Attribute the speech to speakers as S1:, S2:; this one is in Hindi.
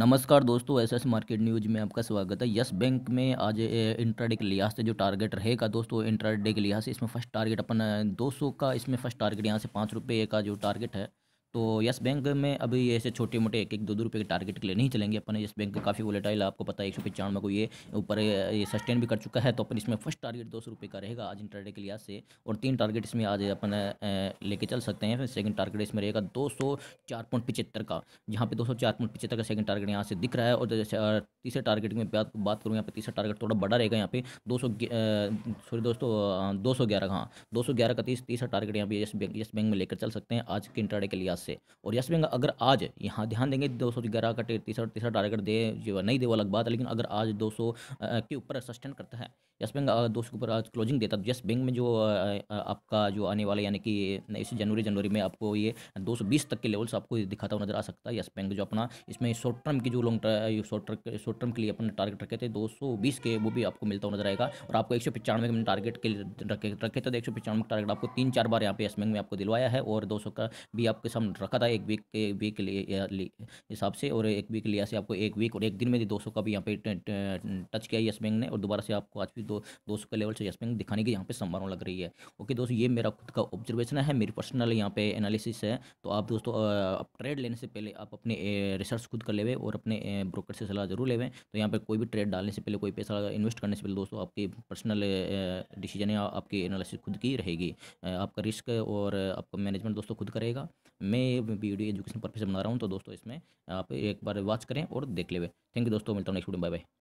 S1: नमस्कार दोस्तों एस एस मार्केट न्यूज में आपका स्वागत है यस बैंक में आज इंट्राडे के लिहाज से जो टारगेट रहेगा दोस्तों इंट्राडे के लिहाज से इसमें फर्स्ट टारगेट अपन 200 का इसमें फर्स्ट टारगेट यहाँ से पाँच रुपये का जो टारगेट है तो यस बैंक में अभी ऐसे छोटे मोटे एक एक दो दो रुपये के टारगेट के लिए नहीं चलेंगे अपन यस बैंक काफ़ी वोलेटाइल आपको पता है एक सौ पचानवे को ये ऊपर ये सस्टेन भी कर चुका है तो अपन इसमें फर्स्ट टारगेट दो सौ रुपये का रहेगा आज इंटरडे के लिहाज से और तीन टारगेट इसमें आज अपन लेके चल सकते हैं फिर टारगेट इसमें रहेगा दो सौ चार पॉइंट पिचहत्तर का जहाँ पे दो सौ चार पॉइंट पिचहत्तर का सेकंड टारगेट यहाँ से दिख रहा है और तीसरे टारगेट में बात बात करूँ यहाँ पे तीसरा टारगेट थोड़ा बड़ा रहेगा यहाँ पे दो सौ सॉरी दोस्तों दो सौ ग्यारह का हाँ दो सौ ग्यारह का तीस तीसरा टारगेट यहाँ पे यस बैंक यस बैंक में लेकर चल सकते हैं आज के इंटरडे के लिहाज से और यस बैंक अगर आज यहाँ ध्यान देंगे दो सौ ग्यारह का तीसरा तीसरा टारगेट दे जो नहीं दे वो अलग बात है लेकिन अगर आज दो सौ के ऊपर सस्टेन करता है यस बैंक दोस्तों के ऊपर क्लोजिंग देता तो यस बैंक में जो आपका जो आने वाला यानी कि इस जनवरी जनवरी में आपको ये 220 तक के लेवल्स आपको दिखाता हुआ नजर आ सकता है यस बैंक जो अपना इसमें शॉर्ट टर्म की जो long short term short term के लिए अपने टारगेट रखे थे बीस के वो भी आपको मिलता हुआ नजर आएगा और आपको एक सौ के टारगेट के लिए रखे रखे थे तो एक सौ टारगेट आपको तीन चार बार यहाँ पे यस बैंक में आपको दिलवाया है और दो का भी आपके सामने रखा था एक वीक के वीक के लिए हिसाब से और एक वीक लिया से आपको एक वीक और एक दिन में दो का भी यहाँ पे टच किया यस बैंक ने और दोबारा से आपको आज भी दो दो के लेवल से यस्पिंग दिखाने की यहाँ पे संभावना लग रही है ओके दोस्तों ये मेरा खुद का ऑब्जर्वेशन है मेरी पर्सनल यहाँ पे एनालिसिस है तो आप दोस्तों आप ट्रेड लेने से पहले आप अपने रिसर्च खुद कर लेवें और अपने ब्रोकर से सलाह जरूर लेवें तो यहाँ पर कोई भी ट्रेड डालने से पहले कोई पैसा इन्वेस्ट करने से पहले दोस्तों आपकी पर्सनल डिसीजन या आपकी एनालिसिस खुद की रहेगी आपका रिस्क और आपका मैनेजमेंट दोस्तों खुद करेगा मैं वीडियो एजुकेशन पर्पज से बना रहा हूँ तो दोस्तों इसमें आप एक बार वॉच करें और देख लेवे थैंक यू दोस्तों मिलता हूँ नेक्स्ट वीडियो बाय बाय